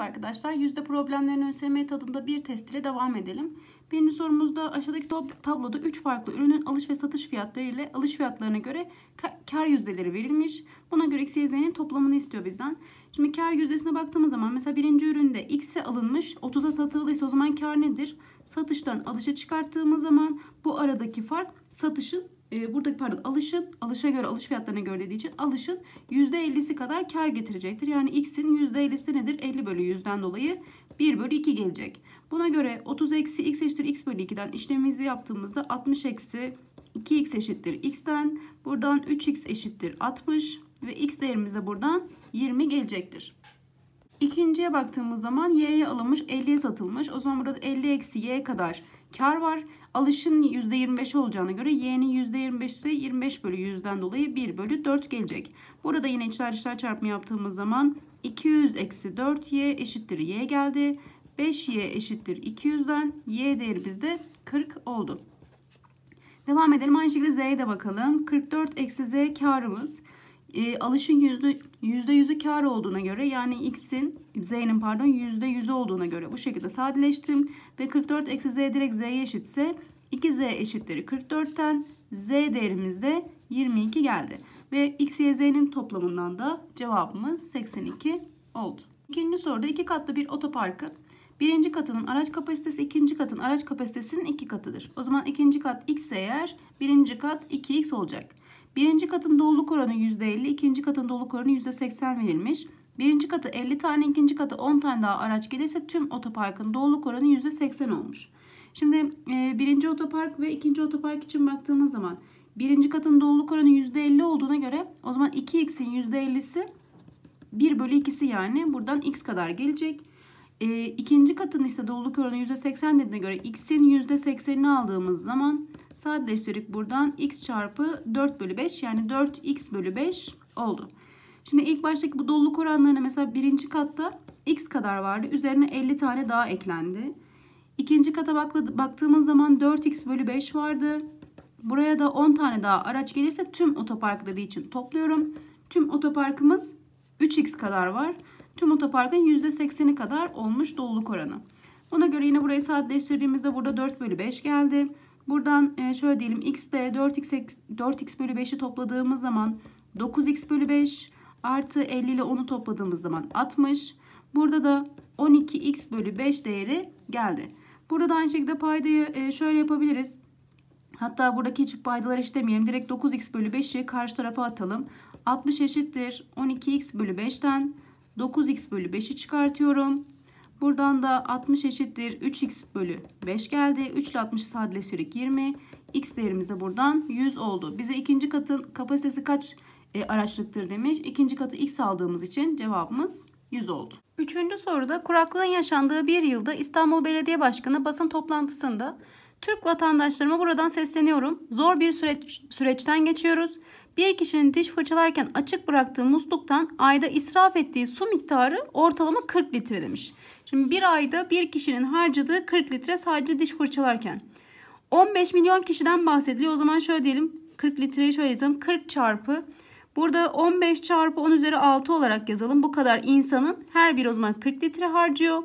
Merhaba arkadaşlar, yüzde problemlerini ÖSYM tadında bir test ile devam edelim. Birinci sorumuzda aşağıdaki tabloda 3 farklı ürünün alış ve satış fiyatları ile alış fiyatlarına göre kar yüzdeleri verilmiş. Buna göre X, Y, Z'nin toplamını istiyor bizden. Şimdi kar yüzdesine baktığımız zaman mesela birinci üründe X'e alınmış, 30'a satıldıysa o zaman kar nedir? Satıştan alışa çıkarttığımız zaman bu aradaki fark satışın e, buradaki pardon alışın alışa göre alış fiyatlarına göre dediği için alışın %50'si kadar kar getirecektir. Yani x'in %50'si nedir? 50 bölü 100'den dolayı 1 bölü 2 gelecek. Buna göre 30 eksi x eşittir x bölü 2'den işlemimizi yaptığımızda 60 eksi 2x eşittir x'ten buradan 3x eşittir 60 ve x değerimize buradan 20 gelecektir. İkinciye baktığımız zaman y'ye alınmış 50'ye satılmış. O zaman burada 50 eksi y kadar kar var. Alışın %25 olacağına göre y'nin %25 ise 25 bölü 100'den dolayı 1 bölü 4 gelecek. Burada yine içler dışlar çarpımı yaptığımız zaman 200 eksi 4y eşittir y geldi. 5y eşittir 200'den y değeri bizde 40 oldu. Devam edelim aynı şekilde z'ye de bakalım. 44 eksi z karımız e, alışın yüzde yüzde yüzü kar olduğuna göre yani x'in z'nin pardon yüzde yüzü olduğuna göre bu şekilde sadeleştim ve 44 eksi z direkt z'ye eşitse 2z eşittir 44'ten z değerimiz de 22 geldi ve x y z'nin toplamından da cevabımız 82 oldu. İkinci soruda iki katlı bir otoparkı Birinci katının araç kapasitesi ikinci katın araç kapasitesinin iki katıdır. O zaman ikinci kat x eğer birinci kat 2x olacak. Birinci katın doluluk oranı %50, ikinci katın doluluk oranı %80 verilmiş. Birinci katı 50 tane, ikinci katı 10 tane daha araç gelirse tüm otoparkın doluluk oranı %80 olmuş. Şimdi e, birinci otopark ve ikinci otopark için baktığımız zaman birinci katın doluluk oranı %50 olduğuna göre o zaman 2x'in %50'si 1 bölü 2'si yani buradan x kadar gelecek. E, ikinci katın ise doluluk oranı %80 dediğine göre x'in %80'ini aldığımız zaman Sadeleştirdik buradan x çarpı 4 bölü 5 yani 4x bölü 5 oldu. Şimdi ilk baştaki bu doluluk oranlarına mesela birinci katta x kadar vardı. Üzerine 50 tane daha eklendi. İkinci kata baktığımız zaman 4x bölü 5 vardı. Buraya da 10 tane daha araç gelirse tüm otoparkları için topluyorum. Tüm otoparkımız 3x kadar var. Tüm otoparkın %80'i kadar olmuş doluluk oranı. Buna göre yine burayı sadeleştirdiğimizde burada 4 bölü 5 geldi. Buradan e, şöyle diyelim x de 4x, 4x bölü 5'i topladığımız zaman 9x bölü 5 artı 50 ile 10'u topladığımız zaman 60. Burada da 12x bölü 5 değeri geldi. Burada aynı şekilde paydayı e, şöyle yapabiliriz. Hatta buradaki hiç paydalar eşitlemeyelim. Direkt 9x bölü 5'i karşı tarafa atalım. 60 eşittir 12x bölü 5'ten 9x bölü 5'i çıkartıyorum. Buradan da 60 eşittir 3x bölü 5 geldi. 3 ile 60'ı sadeleştirerek 20. X değerimiz de buradan 100 oldu. Bize ikinci katın kapasitesi kaç e, araçlıktır demiş. İkinci katı x aldığımız için cevabımız 100 oldu. Üçüncü soruda kuraklığın yaşandığı bir yılda İstanbul Belediye Başkanı basın toplantısında Türk vatandaşlarıma buradan sesleniyorum. Zor bir süreç, süreçten geçiyoruz bir kişinin diş fırçalarken açık bıraktığı musluktan ayda israf ettiği su miktarı ortalama 40 litre demiş. Şimdi bir ayda bir kişinin harcadığı 40 litre sadece diş fırçalarken. 15 milyon kişiden bahsediliyor. O zaman şöyle diyelim 40 litreyi şöyle yazalım. 40 çarpı Burada 15 çarpı 10 üzeri 6 olarak yazalım. Bu kadar insanın her biri o zaman 40 litre harcıyor.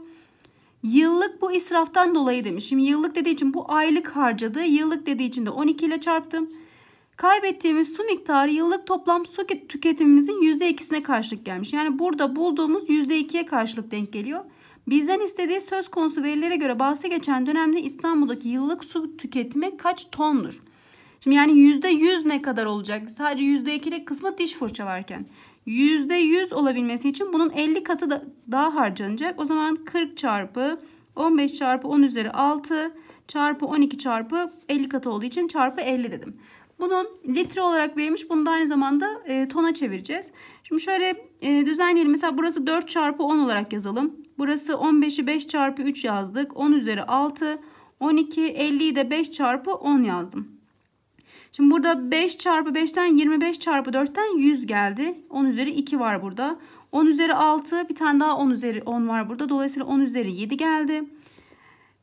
Yıllık bu israftan dolayı demişim. Yıllık dediği için bu aylık harcadığı. Yıllık dediği için de 12 ile çarptım. Kaybettiğimiz su miktarı yıllık toplam su tüketimimizin %2'sine karşılık gelmiş. Yani burada bulduğumuz %2'ye karşılık denk geliyor. Bizden istediği söz konusu verilere göre bahse geçen dönemde İstanbul'daki yıllık su tüketimi kaç tondur? Şimdi yani %100 ne kadar olacak? Sadece %2'lik kısmı diş fırçalarken. %100 olabilmesi için bunun 50 katı da daha harcanacak. O zaman 40 çarpı 15 çarpı 10 üzeri 6 çarpı 12 çarpı 50 katı olduğu için çarpı 50 dedim. Bunun litre olarak verilmiş. Bunu da aynı zamanda e, tona çevireceğiz. Şimdi şöyle e, düzenleyelim. Mesela burası 4 çarpı 10 olarak yazalım. Burası 15'i 5 çarpı 3 yazdık. 10 üzeri 6. 12, 50'yi de 5 çarpı 10 yazdım. Şimdi burada 5 çarpı 5'ten 25 çarpı 4'ten 100 geldi. 10 üzeri 2 var burada. 10 üzeri 6 bir tane daha 10 üzeri 10 var burada. Dolayısıyla 10 üzeri 7 geldi.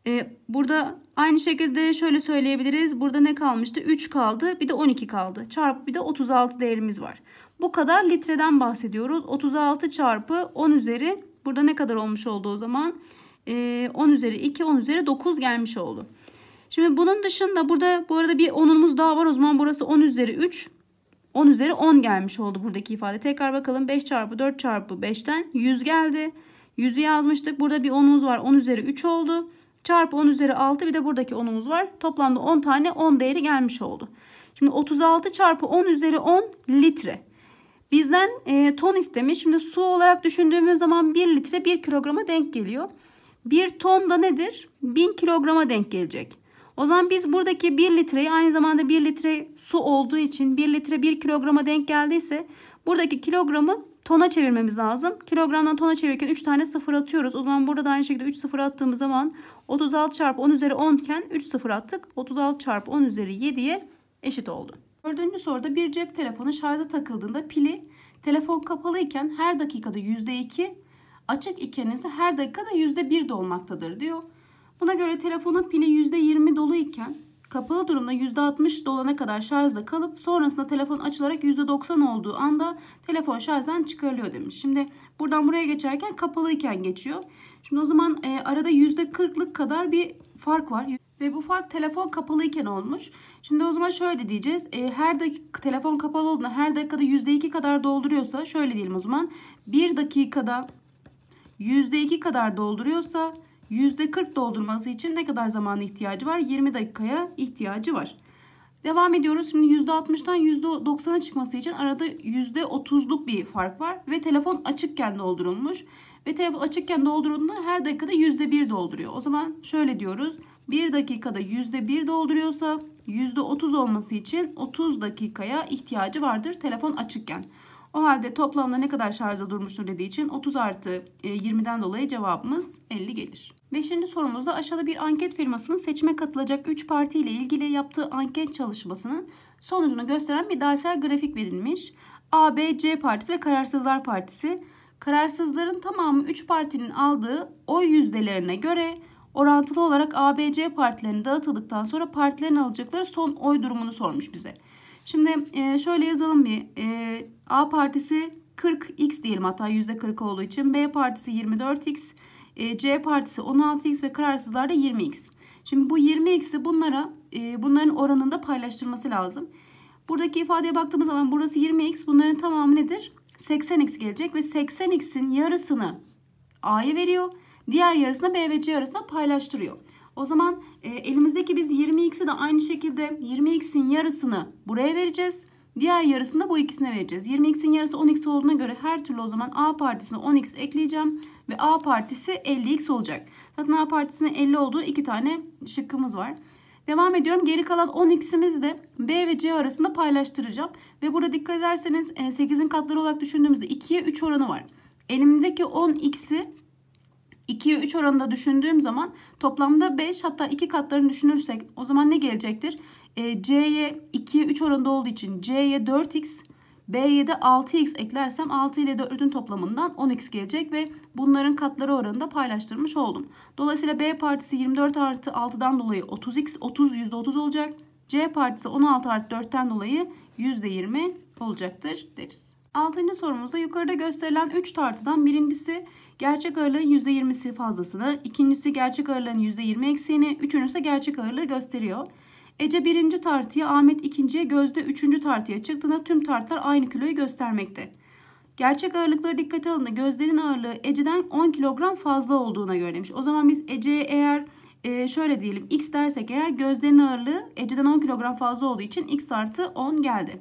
E, burada aynı şekilde şöyle söyleyebiliriz. Burada ne kalmıştı? 3 kaldı bir de 12 kaldı. Çarpı bir de 36 değerimiz var. Bu kadar litreden bahsediyoruz. 36 çarpı 10 üzeri burada ne kadar olmuş oldu o zaman? E, ee, 10 üzeri 2 10 üzeri 9 gelmiş oldu. Şimdi bunun dışında burada bu arada bir 10'umuz daha var. O zaman burası 10 üzeri 3. 10 üzeri 10 gelmiş oldu buradaki ifade. Tekrar bakalım 5 çarpı 4 çarpı 5'ten 100 geldi. 100'ü yazmıştık. Burada bir 10'umuz var. 10 üzeri 3 oldu. Çarpı 10 üzeri 6 bir de buradaki 10'umuz var. Toplamda 10 tane 10 değeri gelmiş oldu. Şimdi 36 çarpı 10 üzeri 10 litre. Bizden e, ton istemiş. Şimdi su olarak düşündüğümüz zaman 1 litre 1 kilograma denk geliyor. 1 ton da nedir? 1000 kilograma denk gelecek. O zaman biz buradaki 1 litreyi aynı zamanda 1 litre su olduğu için 1 litre 1 kilograma denk geldiyse buradaki kilogramı tona çevirmemiz lazım. Kilogramdan tona çevirirken 3 tane sıfır atıyoruz. O zaman burada da aynı şekilde 3 sıfır attığımız zaman 36 çarpı 10 üzeri 10 iken 3 sıfır attık. 36 çarpı 10 üzeri 7'ye eşit oldu. Dördüncü soruda bir cep telefonu şarja takıldığında pili telefon kapalı iken her dakikada %2 açık iken ise her dakikada %1 dolmaktadır diyor. Buna göre telefonun pili %20 dolu iken Kapalı durumda %60 dolana kadar şarjda kalıp sonrasında telefon açılarak %90 olduğu anda telefon şarjdan çıkarılıyor demiş. Şimdi buradan buraya geçerken kapalıyken geçiyor. Şimdi o zaman e, arada %40'lık kadar bir fark var. Ve bu fark telefon kapalıyken olmuş. Şimdi o zaman şöyle diyeceğiz. E, her dakika telefon kapalı olduğunda her dakikada %2 kadar dolduruyorsa şöyle diyelim o zaman. 1 dakikada %2 kadar dolduruyorsa %40 doldurması için ne kadar zamana ihtiyacı var? 20 dakikaya ihtiyacı var. Devam ediyoruz. Şimdi %60'dan %90'a çıkması için arada %30'luk bir fark var. Ve telefon açıkken doldurulmuş. Ve telefon açıkken doldurulduğunda her dakikada %1 dolduruyor. O zaman şöyle diyoruz. 1 dakikada %1 dolduruyorsa %30 olması için 30 dakikaya ihtiyacı vardır telefon açıkken. O halde toplamda ne kadar şarja durmuştur dediği için 30 artı 20'den e, dolayı cevabımız 50 gelir. Beşinci sorumuzda aşağıda bir anket firmasının seçime katılacak 3 parti ile ilgili yaptığı anket çalışmasının sonucunu gösteren bir dersel grafik verilmiş. A, B, C Partisi ve Kararsızlar Partisi. Kararsızların tamamı 3 partinin aldığı oy yüzdelerine göre orantılı olarak A, B, C partilerine dağıtıldıktan sonra partilerin alacakları son oy durumunu sormuş bize. Şimdi e, şöyle yazalım bir. E, A partisi 40x diyelim hatta %40 olduğu için. B partisi 24x. E, C partisi 16x ve kararsızlar da 20x. Şimdi bu 20x'i bunlara e, bunların oranında paylaştırması lazım. Buradaki ifadeye baktığımız zaman burası 20x bunların tamamı nedir? 80x gelecek ve 80x'in yarısını A'ya veriyor. Diğer yarısını B ve C arasında paylaştırıyor. O zaman e, elimizdeki biz 20x'i de aynı şekilde 20x'in yarısını buraya vereceğiz. Diğer yarısını da bu ikisine vereceğiz. 20x'in yarısı 10x olduğuna göre her türlü o zaman A partisine 10x ekleyeceğim. Ve A partisi 50x olacak. Zaten A partisinin 50 olduğu iki tane şıkkımız var. Devam ediyorum. Geri kalan 10x'imizi de B ve C arasında paylaştıracağım. Ve burada dikkat ederseniz 8'in e, katları olarak düşündüğümüzde 2'ye 3 oranı var. Elimdeki 10x'i 2'ye 3 oranında düşündüğüm zaman toplamda 5 hatta 2 katlarını düşünürsek o zaman ne gelecektir? E, C'ye 2'ye 3 oranında olduğu için C'ye 4x, B'ye de 6x eklersem 6 ile 4'ün toplamından 10x gelecek ve bunların katları oranında paylaştırmış oldum. Dolayısıyla B partisi 24 artı 6'dan dolayı 30x 30 %30 olacak. C partisi 16 artı 4'ten dolayı %20 olacaktır deriz. 6. sorumuzda yukarıda gösterilen 3 tartıdan birincisi gerçek ağırlığın %20'si fazlasını, ikincisi gerçek ağırlığın %20 ekseni, üçüncüsü gerçek ağırlığı gösteriyor. Ece birinci tartıya, Ahmet ikinciye, Gözde üçüncü tartıya çıktığında tüm tartlar aynı kiloyu göstermekte. Gerçek ağırlıkları dikkate alında Gözde'nin ağırlığı Ece'den 10 kilogram fazla olduğuna göre demiş. O zaman biz Ece'ye eğer e, şöyle diyelim x dersek eğer Gözde'nin ağırlığı Ece'den 10 kilogram fazla olduğu için x artı 10 geldi.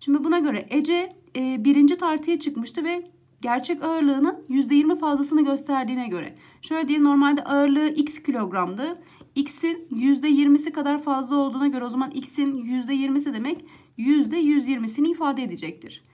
Şimdi buna göre Ece e, birinci tartıya çıkmıştı ve gerçek ağırlığının %20 fazlasını gösterdiğine göre. Şöyle diyelim normalde ağırlığı x kilogramdı x'in %20'si kadar fazla olduğuna göre o zaman x'in %20'si demek %120'sini ifade edecektir.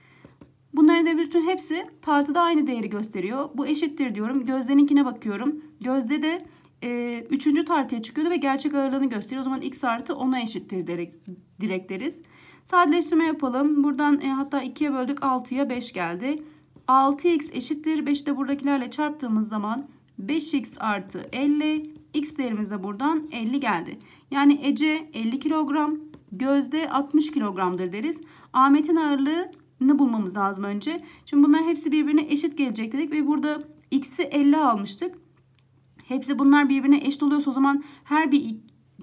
Bunların da bütün hepsi tartıda aynı değeri gösteriyor. Bu eşittir diyorum. Gözdeninkine bakıyorum. Gözde de e, üçüncü tartıya çıkıyordu ve gerçek ağırlığını gösteriyor. O zaman x artı 10'a eşittir direkt, direkt deriz. Sadeleştirme yapalım. Buradan e, hatta 2'ye böldük 6'ya 5 geldi. 6x eşittir 5'i de buradakilerle çarptığımız zaman 5x artı 50 X değerimiz de buradan 50 geldi. Yani Ece 50 kilogram, Gözde 60 kilogramdır deriz. Ahmet'in ağırlığını bulmamız lazım önce. Şimdi bunlar hepsi birbirine eşit gelecek dedik ve burada X'i 50 almıştık. Hepsi bunlar birbirine eşit oluyorsa o zaman her bir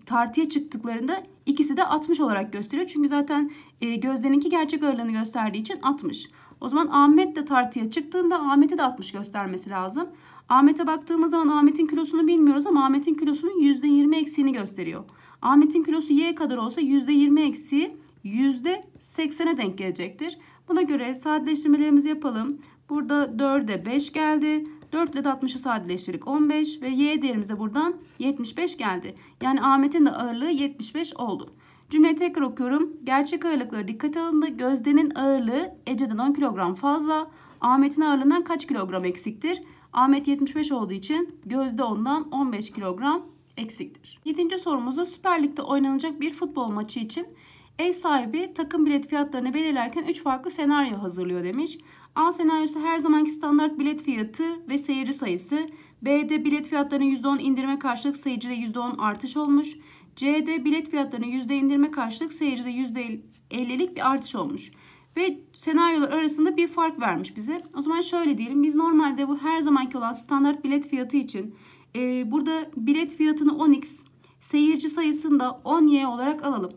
tartıya çıktıklarında ikisi de 60 olarak gösteriyor. Çünkü zaten e, gözdeninki gerçek ağırlığını gösterdiği için 60. O zaman Ahmet de tartıya çıktığında Ahmet'i de 60 göstermesi lazım. Ahmet'e baktığımız zaman Ahmet'in kilosunu bilmiyoruz ama Ahmet'in kilosunun %20 eksiğini gösteriyor. Ahmet'in kilosu Y kadar olsa %20 eksiği %80'e denk gelecektir. Buna göre sadeleştirmelerimizi yapalım. Burada 4'e 5 geldi. 4 ile de 60'ı sadeleştirdik 15 ve y değerimize buradan 75 geldi. Yani Ahmet'in de ağırlığı 75 oldu. Cümleyi tekrar okuyorum. Gerçek ağırlıkları dikkate alındı. Gözde'nin ağırlığı Ece'den 10 kilogram fazla. Ahmet'in ağırlığından kaç kilogram eksiktir? Ahmet 75 olduğu için Gözde ondan 15 kilogram eksiktir. 7. sorumuzda Süper Lig'de oynanacak bir futbol maçı için ev sahibi takım bilet fiyatlarını belirlerken 3 farklı senaryo hazırlıyor demiş. A senaryosu her zamanki standart bilet fiyatı ve seyirci sayısı. B'de bilet fiyatlarına %10 indirime karşılık seyircide %10 artış olmuş. C'de bilet fiyatlarını yüzde indirme karşılık seyircide yüzde %50'lik bir artış olmuş. Ve senaryolar arasında bir fark vermiş bize. O zaman şöyle diyelim biz normalde bu her zamanki olan standart bilet fiyatı için e, burada bilet fiyatını 10x seyirci sayısını da 10y olarak alalım.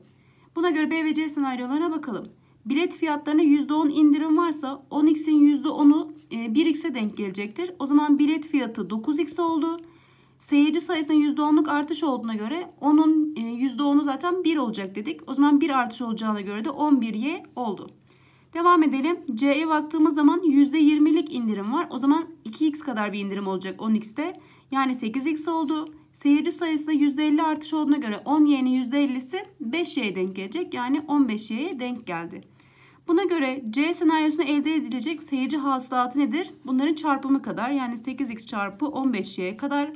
Buna göre B ve C senaryolarına bakalım. Bilet fiyatlarına %10 indirim varsa 10x'in %10'u 1x'e denk gelecektir. O zaman bilet fiyatı 9x oldu. Seyirci sayısının %10'luk artış olduğuna göre onun %10'u e, zaten 1 olacak dedik. O zaman 1 artış olacağına göre de 11Y oldu. Devam edelim. C'ye baktığımız zaman %20'lik indirim var. O zaman 2x kadar bir indirim olacak 10x'te. Yani 8x oldu. Seyirci sayısı %50 artış olduğuna göre 10y'nin %50'si 5y'ye denk gelecek. Yani 15y'ye denk geldi. Buna göre C senaryosunda elde edilecek seyirci hasılatı nedir? Bunların çarpımı kadar yani 8x çarpı 15y kadar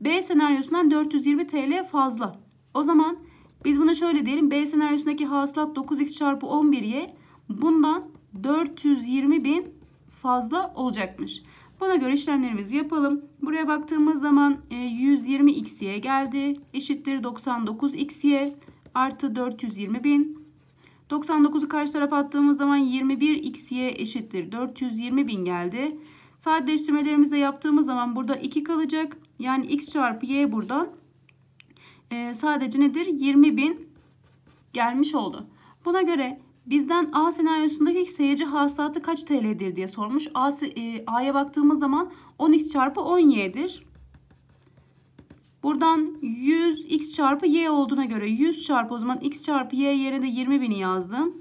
B senaryosundan 420 TL fazla. O zaman biz buna şöyle diyelim. B senaryosundaki hasılat 9x çarpı 11y bundan 420 bin fazla olacakmış. Buna göre işlemlerimizi yapalım. Buraya baktığımız zaman 120xy e, geldi. Eşittir 99xy artı 420 bin. 99'u karşı tarafa attığımız zaman 21xy eşittir 420 bin geldi. Sadeleştirmelerimizi yaptığımız zaman burada 2 kalacak. Yani x çarpı y buradan e, ee, sadece nedir? 20.000 gelmiş oldu. Buna göre bizden A senaryosundaki seyirci hasılatı kaç TL'dir diye sormuş. A, e, A'ya baktığımız zaman 10x çarpı 10y'dir. Buradan 100 x çarpı y olduğuna göre 100 çarpı o zaman x çarpı y yerine de 20 bini yazdım.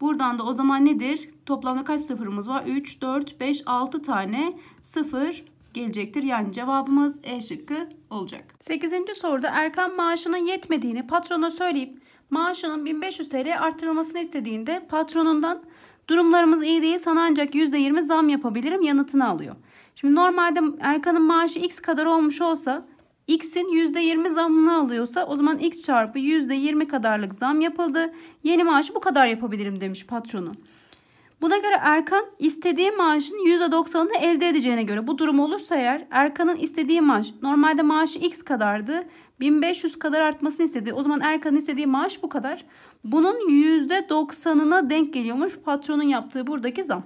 Buradan da o zaman nedir? Toplamda kaç sıfırımız var? 3, 4, 5, 6 tane sıfır gelecektir. Yani cevabımız E şıkkı olacak. 8. soruda Erkan maaşının yetmediğini patrona söyleyip maaşının 1500 TL arttırılmasını istediğinde patronundan durumlarımız iyi değil sana ancak %20 zam yapabilirim yanıtını alıyor. Şimdi normalde Erkan'ın maaşı x kadar olmuş olsa X'in %20 zamını alıyorsa o zaman X çarpı %20 kadarlık zam yapıldı. Yeni maaşı bu kadar yapabilirim demiş patronu. Buna göre Erkan istediği maaşın %90'ını elde edeceğine göre bu durum olursa eğer Erkan'ın istediği maaş normalde maaşı X kadardı. 1500 kadar artmasını istedi. O zaman Erkan'ın istediği maaş bu kadar. Bunun %90'ına denk geliyormuş patronun yaptığı buradaki zam.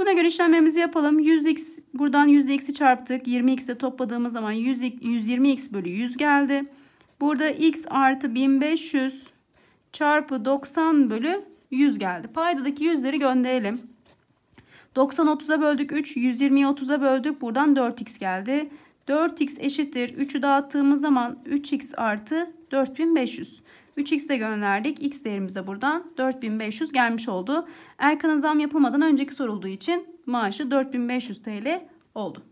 Buna göre işlemlerimizi yapalım. 100x buradan 100x'i çarptık. 20x'e topladığımız zaman 100, 120x bölü 100 geldi. Burada x artı 1500 çarpı 90 bölü 100 geldi. Paydadaki yüzleri gönderelim. 90 30'a böldük 3, 120'yi 30'a böldük. Buradan 4x geldi. 4x eşittir 3'ü dağıttığımız zaman 3x artı 4500. 3 xe gönderdik. X değerimize buradan 4500 gelmiş oldu. Erkan'ın zam yapılmadan önceki sorulduğu için maaşı 4500 TL oldu.